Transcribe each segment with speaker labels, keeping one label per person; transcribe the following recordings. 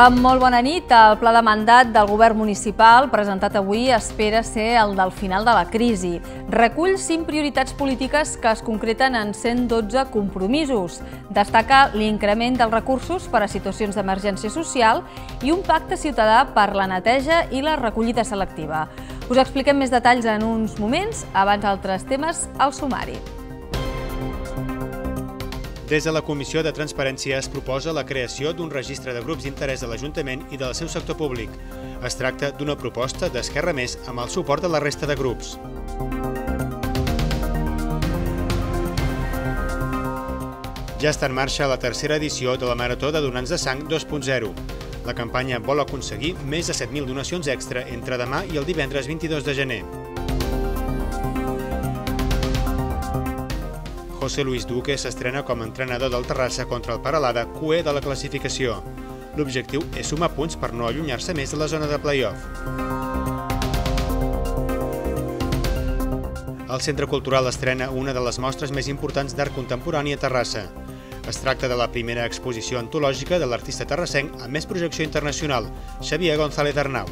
Speaker 1: Hola, molt bona nit. El pla de mandat del govern municipal presentat avui espera ser el del final de la crisi. Recull 5 prioritats polítiques que es concreten en 112 compromisos. Destaca l'increment dels recursos per a situacions d'emergència social i un pacte ciutadà per la neteja i la recollida selectiva. Us expliquem més detalls en uns moments, abans altres temes, al sumari.
Speaker 2: Des de la Comissió de Transparència es proposa la creació d'un registre de grups d'interès de l'Ajuntament i del seu sector públic. Es tracta d'una proposta d'Esquerra Més amb el suport de la resta de grups. Ja està en marxa la tercera edició de la Marató de Donants de Sang 2.0. La campanya vol aconseguir més de 7.000 donacions extra entre demà i el divendres 22 de gener. José Luis Duque s'estrena com a entrenador del Terrassa contra el Paralada, cué de la classificació. L'objectiu és sumar punts per no allunyar-se més de la zona de play-off. El Centre Cultural estrena una de les mostres més importants d'art contemporani a Terrassa. Es tracta de la primera exposició antològica de l'artista terrassenc amb més projecció internacional, Xavier González Arnau.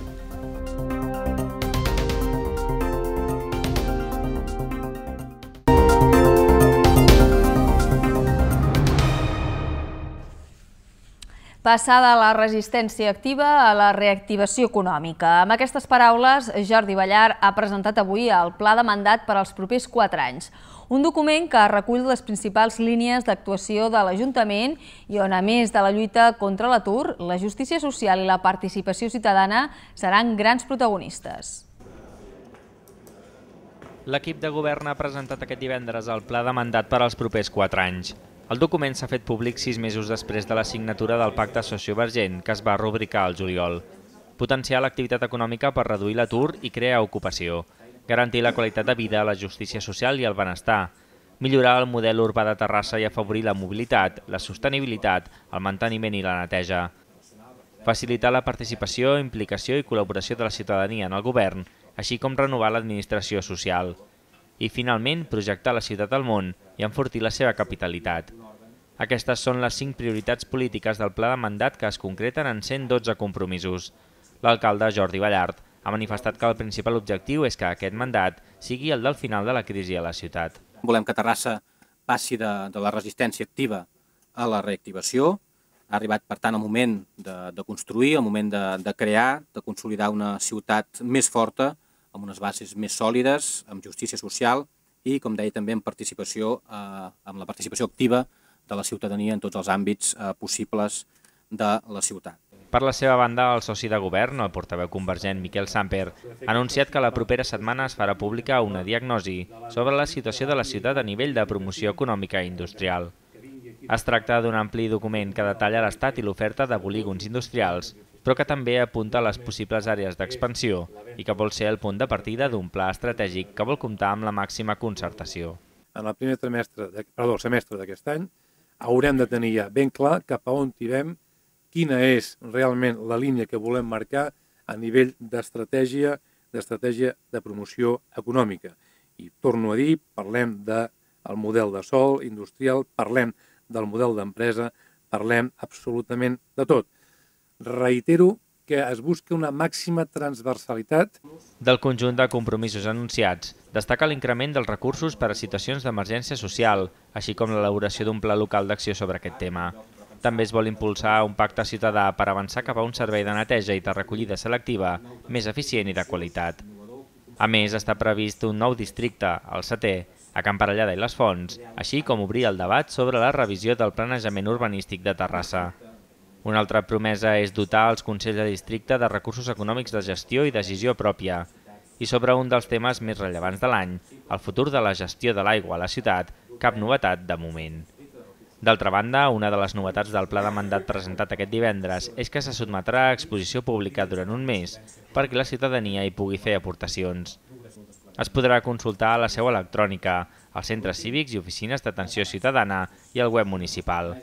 Speaker 1: passar de la resistència activa a la reactivació econòmica. Amb aquestes paraules, Jordi Ballar ha presentat avui el Pla de Mandat per als propers 4 anys, un document que recull les principals línies d'actuació de l'Ajuntament i on, a més de la lluita contra l'atur, la justícia social i la participació ciutadana seran grans protagonistes.
Speaker 3: L'equip de govern ha presentat aquest divendres el Pla de Mandat per als propers 4 anys. El document s'ha fet públic sis mesos després de la signatura del pacte sociovergent que es va rubricar al juliol. Potenciar l'activitat econòmica per reduir l'atur i crear ocupació. Garantir la qualitat de vida, la justícia social i el benestar. Millorar el model urbà de Terrassa i afavorir la mobilitat, la sostenibilitat, el manteniment i la neteja. Facilitar la participació, implicació i col·laboració de la ciutadania en el govern, així com renovar l'administració social i finalment projectar la ciutat al món i enfortir la seva capitalitat. Aquestes són les cinc prioritats polítiques del pla de mandat que es concreten en 112 compromisos. L'alcalde Jordi Ballart ha manifestat que el principal objectiu és que aquest mandat sigui el del final de la crisi a la ciutat. Volem que Terrassa passi de, de la resistència activa a la reactivació. Ha arribat, per tant, el moment de, de construir, el moment de, de crear, de consolidar una ciutat més forta, amb unes bases més sòlides, amb justícia social i, com deia, també amb participació, eh, amb la participació activa de la ciutadania en tots els àmbits eh, possibles de la ciutat. Per la seva banda, el soci de govern, el portaveu convergent Miquel Samper, ha anunciat que la propera setmana es farà pública una diagnosi sobre la situació de la ciutat a nivell de promoció econòmica i industrial. Es tracta d'un ampli document que detalla l'estat i l'oferta de polígons industrials però que també apunta a les possibles àrees d'expansió i que vol ser el punt de partida d'un pla estratègic que vol comptar amb la màxima concertació. En el primer trimestre, de, perdó, semestre d'aquest any haurem de tenir ja ben clar cap a on tirem, quina és realment la línia que volem
Speaker 2: marcar a nivell d'estratègia d'estratègia de promoció econòmica. I torno a dir, parlem del de model de sol industrial, parlem del
Speaker 3: model d'empresa, parlem absolutament de tot reitero que es busca una màxima transversalitat. Del conjunt de compromisos anunciats, destaca l'increment dels recursos per a situacions d'emergència social, així com l'elaboració d'un pla local d'acció sobre aquest tema. També es vol impulsar un pacte ciutadà per avançar cap a un servei de neteja i de recollida selectiva més eficient i de qualitat. A més, està previst un nou districte, el setè, a Parellada i les Fonts, així com obrir el debat sobre la revisió del planejament urbanístic de Terrassa. Una altra promesa és dotar els Consells de Districte de recursos econòmics de gestió i decisió pròpia. I sobre un dels temes més rellevants de l'any, el futur de la gestió de l'aigua a la ciutat, cap novetat de moment. D'altra banda, una de les novetats del pla de mandat presentat aquest divendres és que se sotmetrà a exposició pública durant un mes perquè la ciutadania hi pugui fer aportacions. Es podrà consultar a la seu electrònica, als centres cívics i oficines d'atenció ciutadana i al web municipal.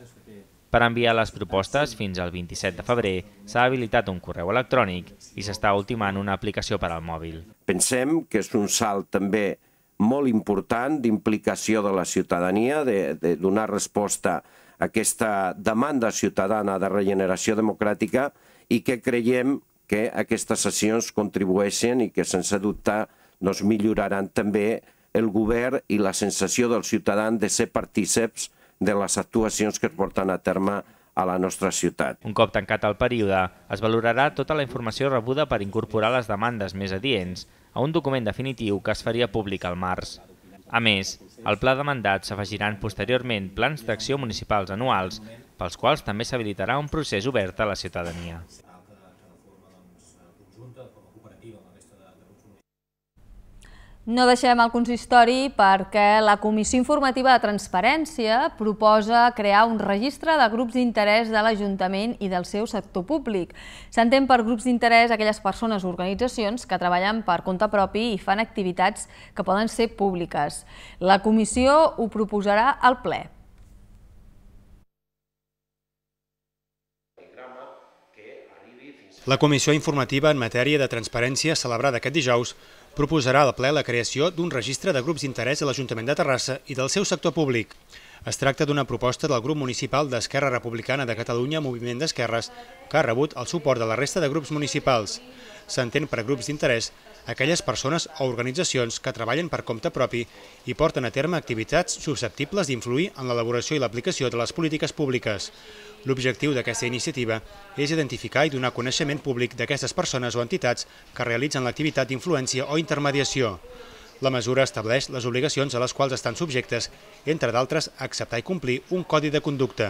Speaker 3: Per enviar les propostes fins al 27 de febrer s'ha habilitat un correu electrònic i s'està ultimant una aplicació per al mòbil.
Speaker 4: Pensem que és un salt també molt important d'implicació de la ciutadania, de, de donar resposta a aquesta demanda ciutadana de regeneració democràtica i que creiem que aquestes sessions contribueixen i que sense dubte doncs, milloraran també el govern i la sensació del ciutadà de ser partíceps de les actuacions que es porten a terme a la nostra ciutat.
Speaker 3: Un cop tancat el període, es valorarà tota la informació rebuda per incorporar les demandes més adients a un document definitiu que es faria públic al març. A més, al pla de mandat s'afegiran posteriorment plans d'acció municipals anuals, pels quals també s'habilitarà un procés obert a la ciutadania.
Speaker 1: No deixem el consistori perquè la Comissió Informativa de Transparència proposa crear un registre de grups d'interès de l'Ajuntament i del seu sector públic. S'entén per grups d'interès aquelles persones o organitzacions que treballen per compte propi i fan activitats que poden ser públiques. La comissió ho proposarà al ple.
Speaker 2: La Comissió Informativa en matèria de transparència celebrada aquest dijous proposarà al ple la creació d'un registre de grups d'interès a l'Ajuntament de Terrassa i del seu sector públic. Es tracta d'una proposta del grup municipal d'Esquerra Republicana de Catalunya Moviment d'Esquerres que ha rebut el suport de la resta de grups municipals. S'entén per grups d'interès aquelles persones o organitzacions que treballen per compte propi i porten a terme activitats susceptibles d'influir en l'elaboració i l'aplicació de les polítiques públiques. L'objectiu d'aquesta iniciativa és identificar i donar coneixement públic d'aquestes persones o entitats que realitzen l'activitat d'influència o intermediació. La mesura estableix les obligacions a les quals estan subjectes, entre d'altres, acceptar i complir un codi de conducta.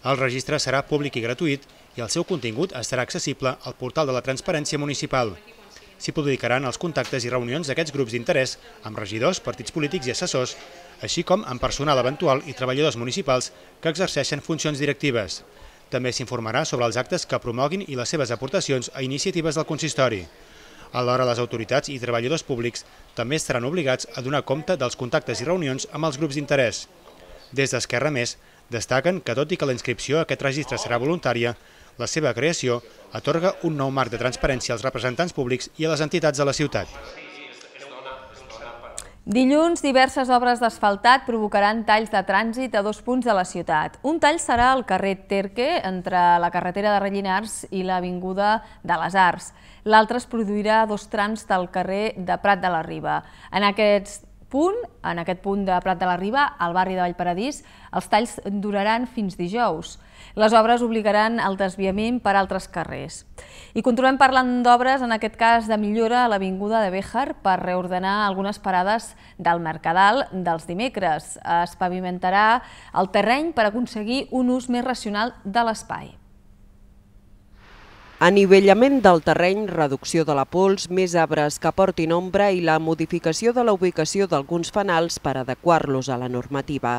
Speaker 2: El registre serà públic i gratuït i el seu contingut estarà accessible al portal de la Transparència Municipal. S'hi publicaran els contactes i reunions d'aquests grups d'interès amb regidors, partits polítics i assessors, així com amb personal eventual i treballadors municipals que exerceixen funcions directives. També s'informarà sobre els actes que promoguin i les seves aportacions a iniciatives del consistori. Alhora, les autoritats i treballadors públics també estaran obligats a donar compte dels contactes i reunions amb els grups d'interès. Des d'Esquerra Més, destaquen que tot i que la inscripció a aquest registre serà voluntària, la seva creació atorga un nou marc de transparència als representants públics i a les entitats de la ciutat.
Speaker 1: Dilluns, diverses obres d'asfaltat provocaran talls de trànsit a dos punts de la ciutat. Un tall serà al carrer Terque, entre la carretera de Rellinars i l'Avinguda de les Arts. L'altre es produirà a dos trams del carrer de Prat de la Riba. En aquests punt. En aquest punt de Prat de la Riba, al barri de Vallparadís, els talls duraran fins dijous. Les obres obligaran al desviament per altres carrers. I continuem parlant d'obres, en aquest cas de millora a l'Avinguda de Béjar per reordenar algunes parades del Mercadal dels dimecres. Es pavimentarà el terreny per aconseguir un ús més racional de l'espai.
Speaker 5: Anivellament del terreny, reducció de la pols, més arbres que portin ombra i la modificació de la ubicació d'alguns fanals per adequar-los a la normativa.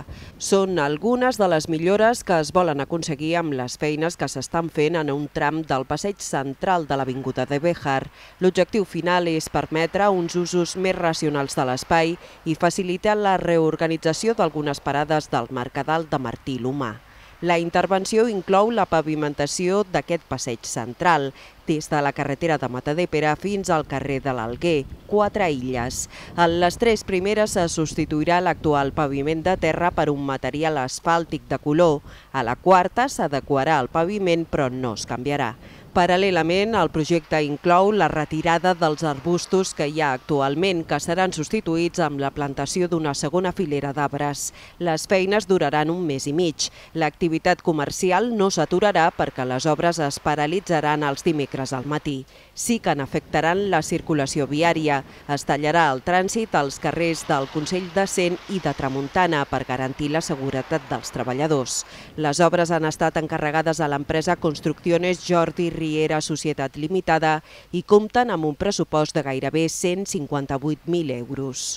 Speaker 5: Són algunes de les millores que es volen aconseguir amb les feines que s'estan fent en un tram del passeig central de l'Avinguda de Béjar. L'objectiu final és permetre uns usos més racionals de l'espai i facilitar la reorganització d'algunes parades del Mercadal de Martí Lomà. La intervenció inclou la pavimentació d'aquest passeig central, des de la carretera de Matadepera fins al carrer de l'Alguer, quatre illes. En les tres primeres se substituirà l'actual paviment de terra per un material asfàltic de color. A la quarta s'adequarà el paviment, però no es canviarà. Paral·lelament, el projecte inclou la retirada dels arbustos que hi ha actualment, que seran substituïts amb la plantació d'una segona filera d'arbres. Les feines duraran un mes i mig. L'activitat comercial no s'aturarà perquè les obres es paralitzaran els dimecres al matí sí que n'afectaran la circulació viària. Es tallarà el trànsit als carrers del Consell de Cent i de Tramuntana per garantir la seguretat dels treballadors. Les obres han estat encarregades a l'empresa Construcciones Jordi Riera Societat Limitada i compten amb un pressupost de gairebé 158.000 euros.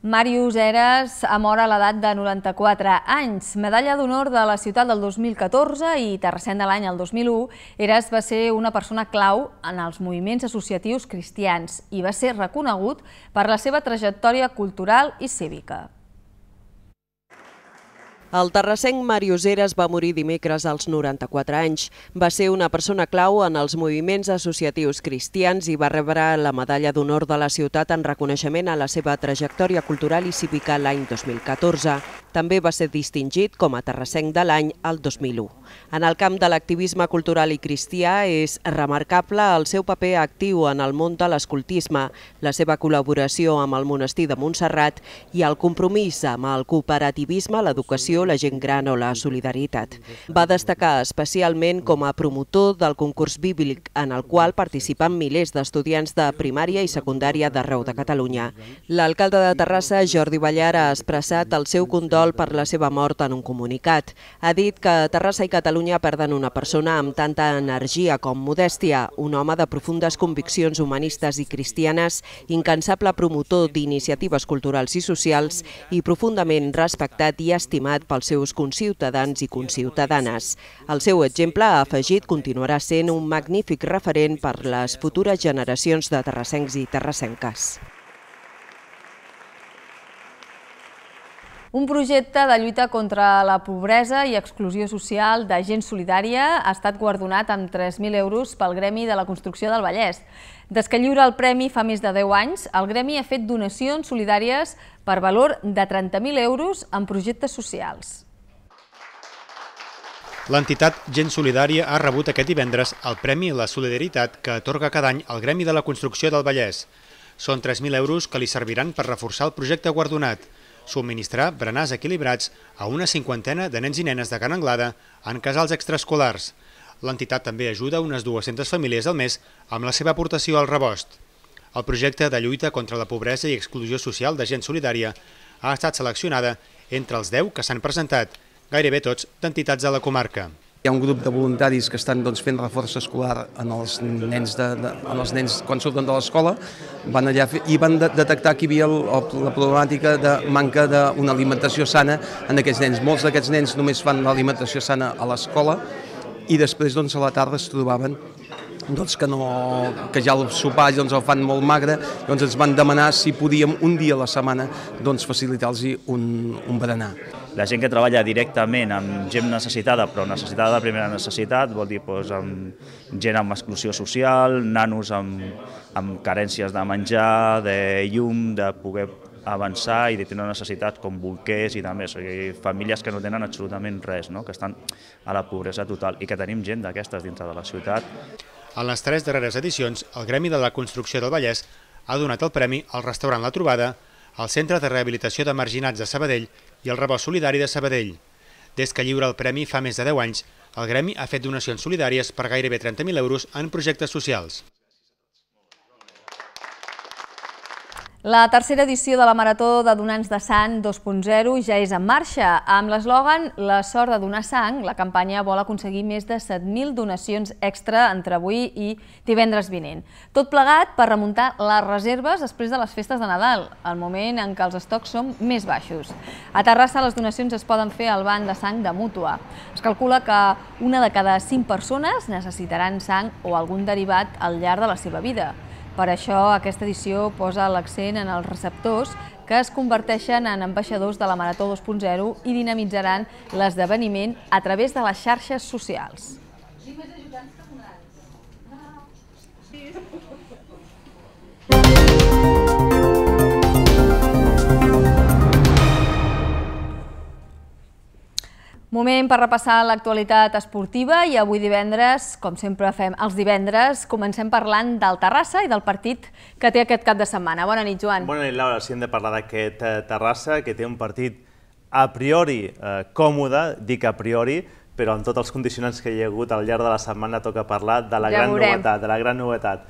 Speaker 1: Màrius Eres mort a l'edat de 94 anys, medalla d'honor de la ciutat del 2014 i tercent de l'any el 2001, Eres va ser una persona clau en els moviments associatius cristians i va ser reconegut per la seva trajectòria cultural i cívica.
Speaker 5: El terrassenc Màrius Eres va morir dimecres als 94 anys. Va ser una persona clau en els moviments associatius cristians i va rebre la Medalla d'Honor de la Ciutat en reconeixement a la seva trajectòria cultural i cívica l'any 2014. També va ser distingit com a terrassenc de l'any el 2001. En el camp de l'activisme cultural i cristià és remarcable el seu paper actiu en el món de l'escoltisme, la seva col·laboració amb el monestir de Montserrat i el compromís amb el cooperativisme, l'educació la gent gran o la solidaritat. Va destacar especialment com a promotor del concurs bíblic en el qual participen milers d'estudiants de primària i secundària d'arreu de Catalunya. L'alcalde de Terrassa, Jordi Ballar, ha expressat el seu condol per la seva mort en un comunicat. Ha dit que Terrassa i Catalunya perden una persona amb tanta energia com modèstia, un home de profundes conviccions humanistes i cristianes, incansable promotor d'iniciatives culturals i socials i profundament respectat i estimat pels seus conciutadans i conciutadanes. El seu exemple, ha afegit, continuarà sent un magnífic referent per les futures generacions de terrassencs i terrassenques.
Speaker 1: Un projecte de lluita contra la pobresa i exclusió social de gent solidària ha estat guardonat amb 3.000 euros pel Gremi de la Construcció del Vallès. Des que lliura el premi fa més de 10 anys, el Gremi ha fet donacions solidàries per valor de 30.000 euros en projectes socials.
Speaker 2: L'entitat Gent Solidària ha rebut aquest divendres el Premi La Solidaritat que atorga cada any el Gremi de la Construcció del Vallès. Són 3.000 euros que li serviran per reforçar el projecte guardonat subministrar berenars equilibrats a una cinquantena de nens i nenes de Can Anglada en casals extraescolars. L'entitat també ajuda unes 200 famílies al mes amb la seva aportació al rebost. El projecte de lluita contra la pobresa i exclusió social de gent solidària ha estat seleccionada entre els 10 que s'han presentat, gairebé tots d'entitats de la comarca. Hi ha un grup de voluntaris que estan doncs,
Speaker 4: fent reforç escolar en els nens, de, de, en els nens quan surten de l'escola, van allà fer, i van de, detectar que hi havia el, el, la problemàtica de manca d'una alimentació sana
Speaker 2: en aquests nens. Molts d'aquests nens només fan l'alimentació sana a l'escola i després doncs, a la tarda es trobaven doncs que, no, que ja el sopar doncs, el fan molt magre, doncs
Speaker 6: ens van demanar si podíem
Speaker 2: un dia a la setmana doncs, facilitar-los un, un berenar
Speaker 6: la gent que treballa directament amb gent necessitada, però necessitada de primera necessitat, vol dir doncs, amb gent amb exclusió social, nanos amb, amb carències de menjar, de llum, de poder avançar i de tenir necessitats com bolquers i també, més, o sigui, famílies que no tenen absolutament res, no? que estan a la pobresa total i que tenim gent d'aquestes dintre
Speaker 2: de la ciutat. En les tres darreres edicions, el Gremi de la Construcció del Vallès ha donat el premi al restaurant La Trobada, al Centre de Rehabilitació de Marginats de Sabadell i el rebost solidari de Sabadell. Des que lliura el premi fa més de 10 anys, el gremi ha fet donacions solidàries per gairebé 30.000 euros en projectes socials.
Speaker 1: La tercera edició de la Marató de Donants de Sang 2.0 ja és en marxa. Amb l'eslògan La sort de donar sang, la campanya vol aconseguir més de 7.000 donacions extra entre avui i divendres vinent. Tot plegat per remuntar les reserves després de les festes de Nadal, el moment en què els estocs són més baixos. A Terrassa les donacions es poden fer al banc de sang de Mútua. Es calcula que una de cada 5 persones necessitaran sang o algun derivat al llarg de la seva vida. Per això, aquesta edició posa l'accent en els receptors que es converteixen en ambaixadors de la Marató 2.0 i dinamitzaran l'esdeveniment a través de les xarxes socials. Moment per repassar l'actualitat esportiva i avui divendres, com sempre fem els divendres, comencem parlant del Terrassa i del partit que té aquest cap de setmana. Bona nit, Joan.
Speaker 6: Bona nit, Laura. Si hem de parlar d'aquest eh, Terrassa, que té un partit a priori eh, còmode, dic a priori, però amb tots els condicionants que hi ha hagut al llarg de la setmana toca parlar de la gran novetat, de la gran novetat.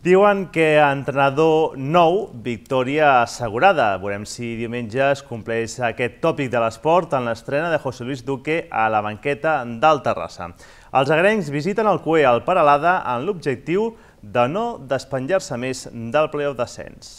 Speaker 6: Diuen que entrenador nou, victòria assegurada. Veurem si diumenge es compleix aquest tòpic de l'esport en l'estrena de José Luis Duque a la banqueta del Terrassa. Els agrencs visiten el CUE al Paralada amb l'objectiu de no despenjar-se més del playoff d'ascens.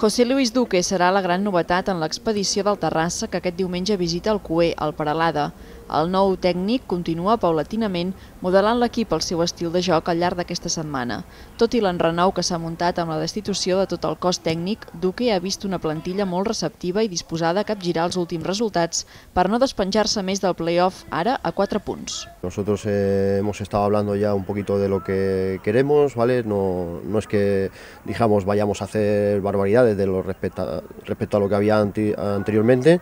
Speaker 7: José Luis Duque serà la gran novetat en l'expedició del Terrassa que aquest diumenge visita el CUE al Paralada. El nou tècnic continua paulatinament modelant l'equip al seu estil de joc al llarg d'aquesta setmana. Tot i l'enrenou que s'ha muntat amb la destitució de tot el cos tècnic, Duque ha vist una plantilla molt receptiva i disposada a capgirar els últims resultats per no despenjar-se més del playoff ara a 4 punts.
Speaker 4: Nosotros eh, hemos estado hablando ya un poquito de lo que queremos, ¿vale? No, no es que dijamos vayamos a hacer barbaridades de lo respecto a, respecto a lo que había anti, anteriormente,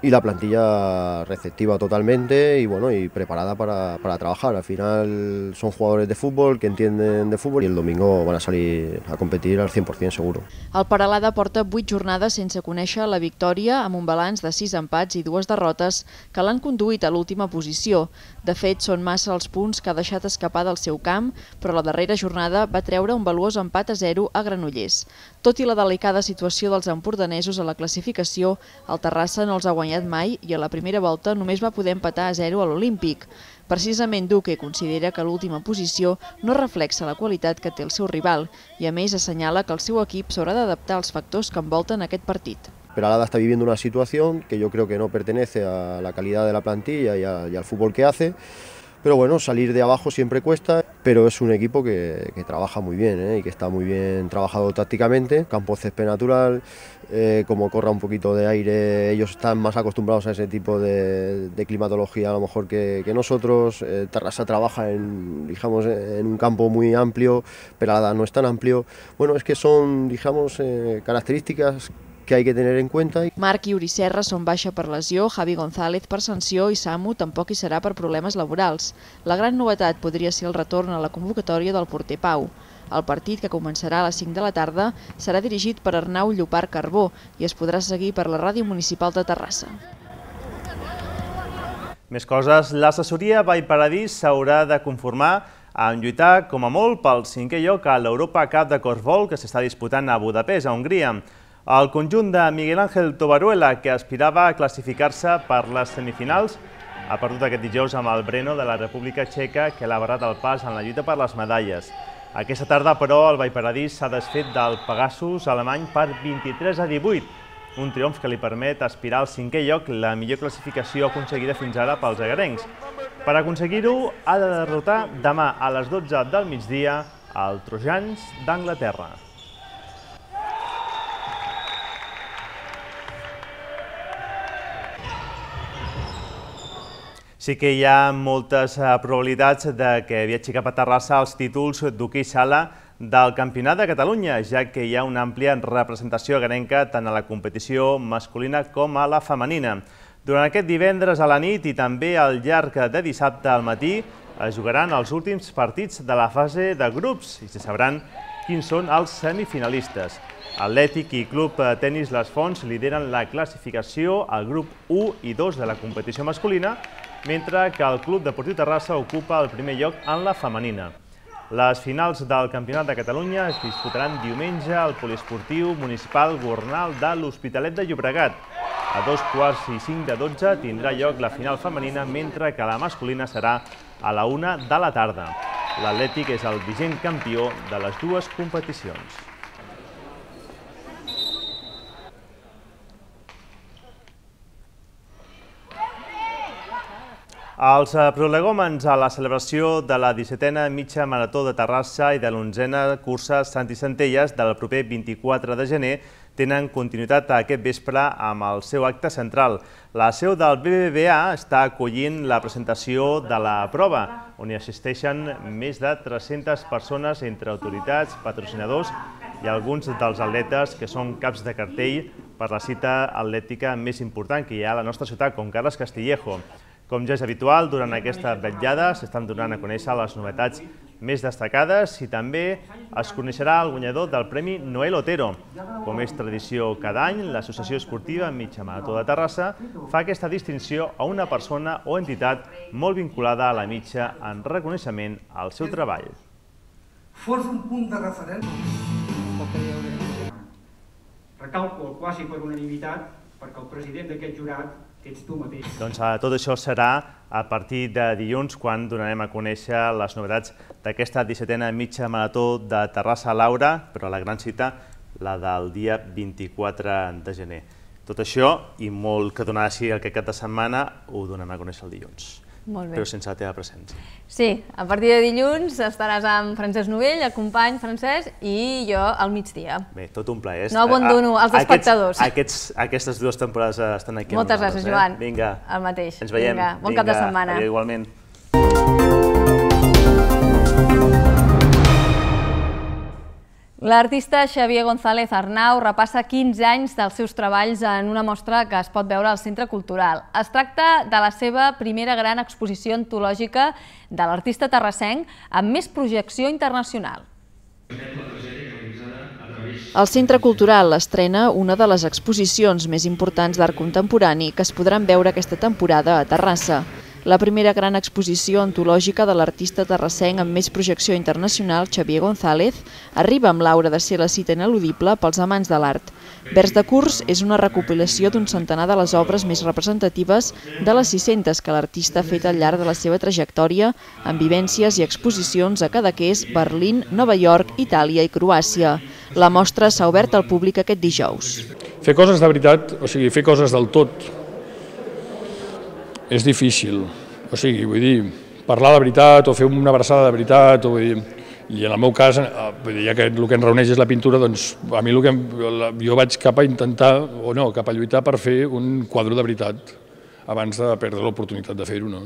Speaker 4: y la plantilla receptiva totalmente y bueno y preparada para, para, trabajar. Al final son jugadores de fútbol que entienden de fútbol i el domingo van a salir a competir al 100% seguro.
Speaker 7: El Paralada porta 8 jornades sense conèixer la victòria amb un balanç de 6 empats i dues derrotes que l'han conduït a l'última posició. De fet, són massa els punts que ha deixat escapar del seu camp, però la darrera jornada va treure un valuós empat a 0 a Granollers. Tot i la delicada situació dels empordanesos a la classificació, el Terrassa no els ha guanyat guanyat mai i a la primera volta només va poder empatar a 0 a l'Olímpic. Precisament Duque considera que l'última posició no reflexa la qualitat que té el seu rival i a més assenyala que el seu equip s'haurà d'adaptar als factors que envolten aquest partit.
Speaker 4: Peralada está viviendo una situación que yo creo que no pertenece a la calidad de la plantilla y, a, y al fútbol que hace. Pero bueno, salir de abajo siempre cuesta, pero es un equipo que, que trabaja muy bien ¿eh? y que está muy bien trabajado tácticamente. Campo césped natural, Eh, como corra un poquito de aire, ellos están más acostumbrados a ese tipo de, climatología a lo mejor que, nosotros. Eh, Terrasa trabaja en, un campo muy amplio, Peralada no es tan amplio. Bueno, es que son, digamos, eh, características que hay que tener en cuenta. Marc
Speaker 7: i Uri Serra són baixa per lesió, Javi González per sanció y Samu tampoco será serà problemas laborales. La gran novedad podría ser el retorno a la convocatoria del porter Pau. El partit, que començarà a les 5 de la tarda, serà dirigit per Arnau Llopar Carbó i es podrà seguir per la Ràdio Municipal de Terrassa.
Speaker 6: Més coses, l'assessoria Paradís s'haurà de conformar en lluitar, com a molt, pel cinquè lloc a l'Europa Cup de Korsvol que s'està disputant a Budapest, a Hongria. El conjunt de Miguel Ángel Tobaruela, que aspirava a classificar-se per les semifinals, ha perdut aquest dijous amb el Breno de la República Txeca, que l'ha barrat el pas en la lluita per les medalles. Aquesta tarda, però, el Vallparadís s'ha desfet del Pegasus alemany per 23 a 18, un triomf que li permet aspirar al cinquè lloc, la millor classificació aconseguida fins ara pels agarencs. Per aconseguir-ho, ha de derrotar demà a les 12 del migdia el Trojans d'Anglaterra. sí que hi ha moltes eh, probabilitats de que viatgi cap a Terrassa els títols d'hoquei sala del Campionat de Catalunya, ja que hi ha una àmplia representació garenca tant a la competició masculina com a la femenina. Durant aquest divendres a la nit i també al llarg de dissabte al matí es jugaran els últims partits de la fase de grups i se sabran quins són els semifinalistes. Atlètic i Club Tenis Les Fonts lideren la classificació al grup 1 i 2 de la competició masculina mentre que el Club Deportiu Terrassa ocupa el primer lloc en la femenina. Les finals del Campionat de Catalunya es disputaran diumenge al Poliesportiu Municipal Gornal de l'Hospitalet de Llobregat. A dos quarts i cinc de dotze tindrà lloc la final femenina, mentre que la masculina serà a la una de la tarda. L'Atlètic és el vigent campió de les dues competicions. Els eh, prolegòmens a la celebració de la 17a mitja marató de Terrassa i de l11 cursa cursa i Centelles del proper 24 de gener tenen continuïtat aquest vespre amb el seu acte central. La seu del BBVA està acollint la presentació de la prova, on hi assisteixen més de 300 persones entre autoritats, patrocinadors i alguns dels atletes que són caps de cartell per la cita atlètica més important que hi ha a la nostra ciutat, com Carles Castillejo. Com ja és habitual, durant aquesta vetllada s'estan donant a conèixer les novetats més destacades i també es coneixerà el guanyador del Premi Noel Otero. Com és tradició cada any, l'Associació Esportiva Mitja Marató de Terrassa fa aquesta distinció a una persona o entitat molt vinculada a la mitja en reconeixement al seu treball.
Speaker 2: Fos un punt de referència. Recalco el quasi per unanimitat perquè el president d'aquest jurat que ets tu mateix.
Speaker 6: Doncs eh, tot això serà a partir de dilluns, quan donarem a conèixer les novetats d'aquesta 17a mitja marató de Terrassa Laura, però la gran cita, la del dia 24 de gener. Tot això i molt que donar així aquest cap de setmana ho donem a conèixer el dilluns. Molt bé. però sense la teva
Speaker 1: presència. Sí, a partir de dilluns estaràs amb Francesc Novell, el company Francesc, i jo al migdia.
Speaker 6: Bé, tot un plaer. No abandono els espectadors. Aquests, aquestes dues temporades estan aquí Moltes gràcies, eh? Joan. Vinga.
Speaker 1: El mateix. Ens veiem. Vinga, bon cap de setmana. Adéu, igualment. L'artista Xavier González Arnau repassa 15 anys dels seus treballs en una mostra que es pot veure al Centre Cultural. Es tracta de la seva primera gran exposició antològica de l'artista terrassenc amb més projecció internacional.
Speaker 7: El Centre Cultural estrena una de les exposicions més importants d'art contemporani que es podran veure aquesta temporada a Terrassa la primera gran exposició antològica de l'artista terrassenc amb més projecció internacional, Xavier González, arriba amb l'aura de ser la cita ineludible pels amants de l'art. Vers de curs és una recopilació d'un centenar de les obres més representatives de les 600 que l'artista ha fet al llarg de la seva trajectòria amb vivències i exposicions a Cadaqués, Berlín, Nova York, Itàlia i Croàcia. La mostra s'ha obert al públic aquest dijous.
Speaker 2: Fer coses de veritat, o sigui, fer coses del tot és difícil. O sigui, vull dir, parlar de veritat o fer una abraçada de veritat, o vull dir, i en el meu cas, eh, vull dir, ja que el que em reuneix és la pintura, doncs a mi el que em, jo vaig cap a intentar, o no, cap a lluitar per fer un quadre de veritat abans de perdre l'oportunitat de fer-ho, no?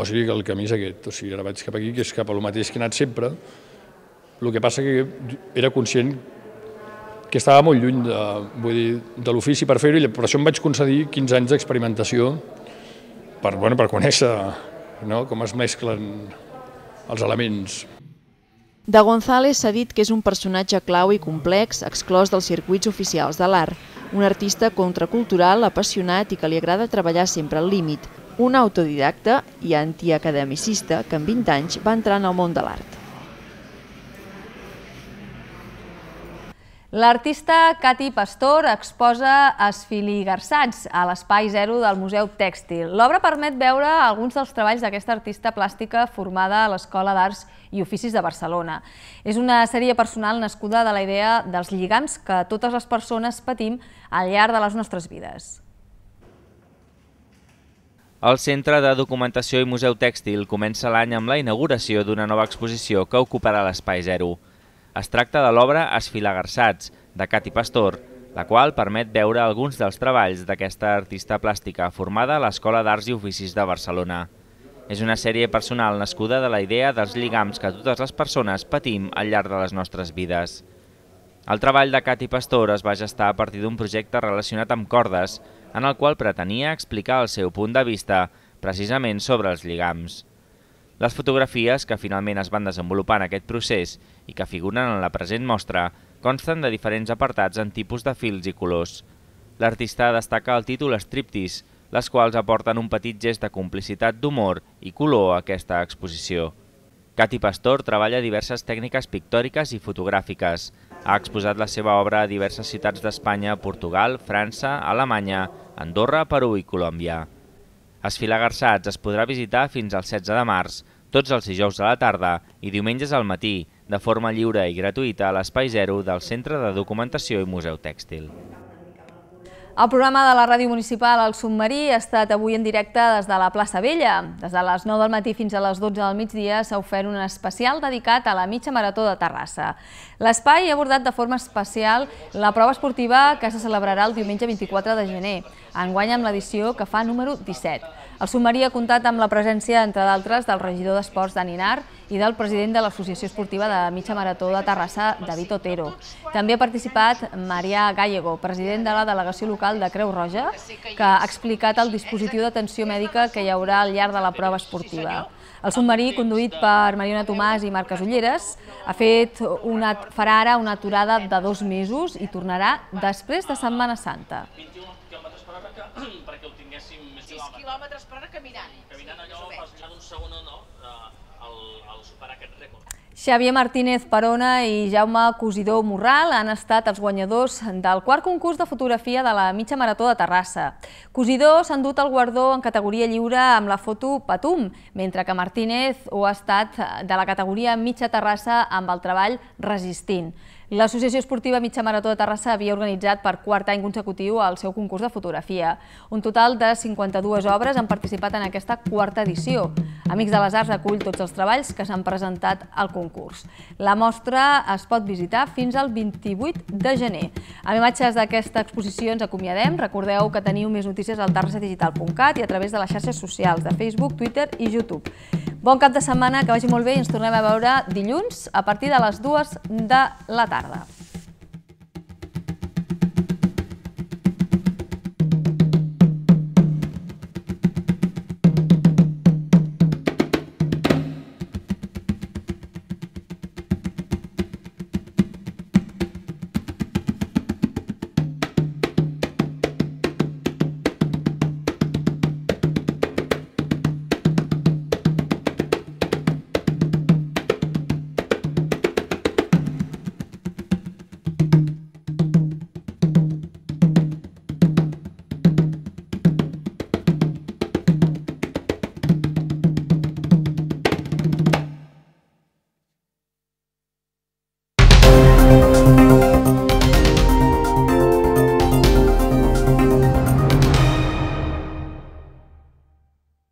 Speaker 2: O sigui que el camí és aquest, o sigui, ara vaig cap aquí, que és cap a lo mateix que he anat sempre, el que passa que era conscient que estava molt lluny de, vull dir, de l'ofici per fer-ho, i per això em vaig concedir 15 anys d'experimentació per, bueno, per conèixer no? com es mesclen els elements.
Speaker 7: De González s'ha dit que és un personatge clau i complex, exclòs dels circuits oficials de l'art, un artista contracultural, apassionat i que li agrada treballar sempre al límit, un autodidacta i antiacademicista que en 20 anys va entrar en el món de l'art.
Speaker 1: L'artista Cati Pastor exposa Esfiligarsats a l'Espai Zero del Museu Tèxtil. L'obra permet veure alguns dels treballs d'aquesta artista plàstica formada a l'Escola d'Arts i Oficis de Barcelona. És una sèrie personal nascuda de la idea dels lligams que totes les persones patim al llarg de les nostres vides.
Speaker 3: El Centre de Documentació i Museu Tèxtil comença l'any amb la inauguració d'una nova exposició que ocuparà l'Espai Zero. Es tracta de l'obra Esfilagarsats, de Cati Pastor, la qual permet veure alguns dels treballs d'aquesta artista plàstica formada a l'Escola d'Arts i Oficis de Barcelona. És una sèrie personal nascuda de la idea dels lligams que totes les persones patim al llarg de les nostres vides. El treball de Cati Pastor es va gestar a partir d'un projecte relacionat amb cordes, en el qual pretenia explicar el seu punt de vista precisament sobre els lligams. Les fotografies que finalment es van desenvolupar en aquest procés i que figuren en la present mostra consten de diferents apartats en tipus de fils i colors. L'artista destaca el títol Estriptis, les quals aporten un petit gest de complicitat d'humor i color a aquesta exposició. Cati Pastor treballa diverses tècniques pictòriques i fotogràfiques. Ha exposat la seva obra a diverses ciutats d'Espanya, Portugal, França, Alemanya, Andorra, Perú i Colòmbia. Esfilar Garçats es podrà visitar fins al 16 de març tots els dijous a la tarda i diumenges al matí, de forma lliure i gratuïta a l'Espai Zero del Centre de Documentació i Museu Tèxtil.
Speaker 1: El programa de la Ràdio Municipal El Submarí ha estat avui en directe des de la plaça Vella. Des de les 9 del matí fins a les 12 del migdia s'ha ofert un especial dedicat a la mitja marató de Terrassa. L'espai ha abordat de forma especial la prova esportiva que se celebrarà el diumenge 24 de gener, enguany amb l'edició que fa número 17. El submarí ha comptat amb la presència, entre d'altres, del regidor d'Esports, Dani Nart, i del president de l'Associació Esportiva de Mitja Marató de Terrassa, David Otero. També ha participat Maria Gallego, president de la delegació local de Creu Roja, que ha explicat el dispositiu d'atenció mèdica que hi haurà al llarg de la prova esportiva. El submarí, conduït per Mariona Tomàs i Marques Ulleres, ha fet una, farà ara una aturada de dos mesos i tornarà després de Setmana Santa. Xavier Martínez Perona i Jaume Cosidó Morral han estat els guanyadors del quart concurs de fotografia de la mitja marató de Terrassa. Cosidó s'ha endut el guardó en categoria lliure amb la foto Patum, mentre que Martínez ho ha estat de la categoria mitja Terrassa amb el treball Resistint. L'Associació Esportiva Mitja Marató de Terrassa havia organitzat per quart any consecutiu el seu concurs de fotografia. Un total de 52 obres han participat en aquesta quarta edició. Amics de les Arts acull tots els treballs que s'han presentat al concurs. La mostra es pot visitar fins al 28 de gener. Amb imatges d'aquesta exposició ens acomiadem. Recordeu que teniu més notícies al terrassadigital.cat i a través de les xarxes socials de Facebook, Twitter i YouTube. Bon cap de setmana, que vagi molt bé i ens tornem a veure dilluns a partir de les dues de la tarda.